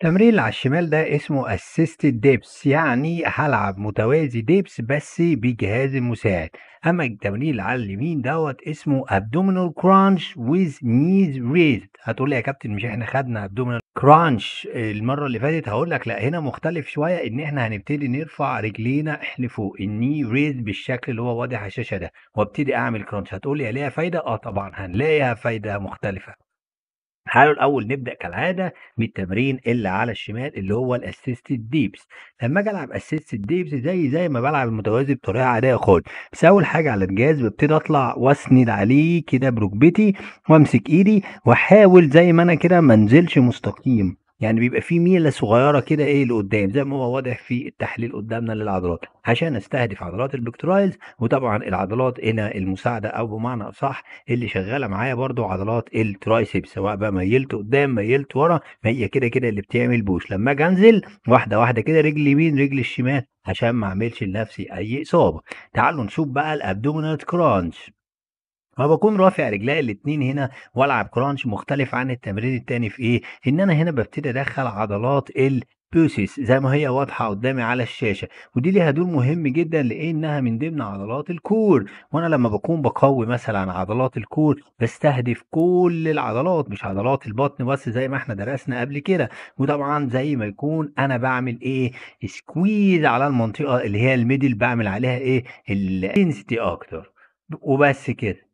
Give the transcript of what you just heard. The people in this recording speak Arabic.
تمرين على الشمال ده اسمه assisted dips يعني هلعب متوازي dips بس بجهاز مساعد اما التمرين على اليمين دوت اسمه abdominal crunch with knees raised هتقول لي يا كابتن مش احنا خدنا abdominal crunch المره اللي فاتت هقول لك لا هنا مختلف شويه ان احنا هنبتدي نرفع رجلينا احنا فوق الني ريز بالشكل اللي هو واضح على الشاشه ده وابتدي اعمل crunch هتقول لي ليها فايده اه طبعا هنلاقيها فايده مختلفه تعالوا الاول نبدا كالعاده بالتمرين اللي على الشمال اللي هو الاسيستد ديبس لما اجي العب اسيستد ديبس زي زي ما بلعب المتوازي بطريقه عاديه خالص بس اول حاجه على الجهاز ببتدي اطلع واسند عليه كده بركبتي وامسك ايدي واحاول زي ما انا كده ما انزلش مستقيم يعني بيبقى في ميله صغيره كده ايه لقدام زي ما هو واضح في التحليل قدامنا للعضلات عشان استهدف عضلات البكتورايلز وطبعا العضلات هنا المساعده او بمعنى اصح اللي شغاله معايا برضو عضلات الترايسبس سواء بقى ميلت قدام ميلت ورا ما هي كده كده اللي بتعمل بوش لما اجي انزل واحده واحده كده رجل اليمين رجل الشمال عشان ما اعملش لنفسي اي اصابه تعالوا نشوف بقى الابدومينال كرانش بكون رافع رجلي الاثنين هنا والعب كرانش مختلف عن التمرين الثاني في ايه ان انا هنا ببتدي ادخل عضلات ال بوسيس زي ما هي واضحه قدامي على الشاشه ودي ليها دور مهم جدا لانها من ضمن عضلات الكور وانا لما بكون بقوي مثلا عضلات الكور بستهدف كل العضلات مش عضلات البطن بس زي ما احنا درسنا قبل كده وطبعا زي ما يكون انا بعمل ايه سكويز على المنطقه اللي هي الميدل بعمل عليها ايه الانستي اكتر وبس كده